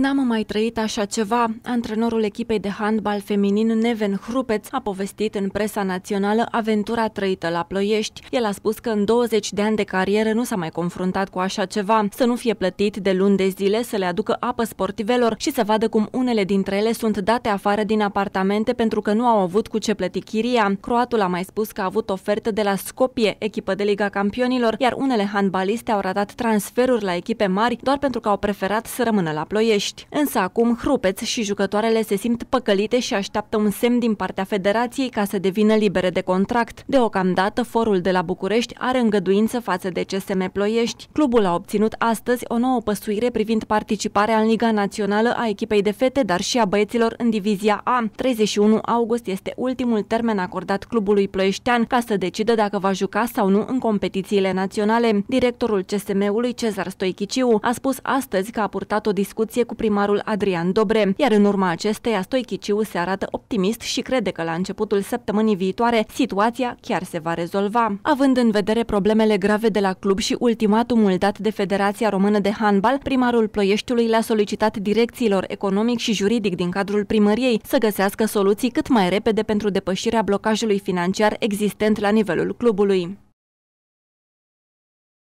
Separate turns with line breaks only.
N-am mai trăit așa ceva. Antrenorul echipei de handbal feminin Neven Hrupeț a povestit în presa națională aventura trăită la Ploiești. El a spus că în 20 de ani de carieră nu s-a mai confruntat cu așa ceva, să nu fie plătit de luni de zile să le aducă apă sportivelor și să vadă cum unele dintre ele sunt date afară din apartamente pentru că nu au avut cu ce plăti chiria. Croatul a mai spus că a avut ofertă de la Scopie, echipă de Liga Campionilor, iar unele handbaliste au ratat transferuri la echipe mari doar pentru că au preferat să rămână la Ploiești. București. Însă acum Hrupeț și jucătoarele se simt păcălite și așteaptă un semn din partea federației ca să devină libere de contract. Deocamdată, forul de la București are îngăduință față de CSM Ploiești. Clubul a obținut astăzi o nouă păsuire privind participarea în Liga Națională a echipei de fete, dar și a băieților în divizia A. 31 august este ultimul termen acordat clubului ploieștean ca să decidă dacă va juca sau nu în competițiile naționale. Directorul CSM-ului, Cezar Stoichiciu, a spus astăzi că a purtat o discuție cu primarul Adrian Dobre, iar în urma acesteia Stoichiciu se arată optimist și crede că la începutul săptămânii viitoare situația chiar se va rezolva. Având în vedere problemele grave de la club și ultimatumul dat de Federația Română de Handbal, primarul Ploieștiului le-a solicitat direcțiilor economic și juridic din cadrul primăriei să găsească soluții cât mai repede pentru depășirea blocajului financiar existent la nivelul clubului.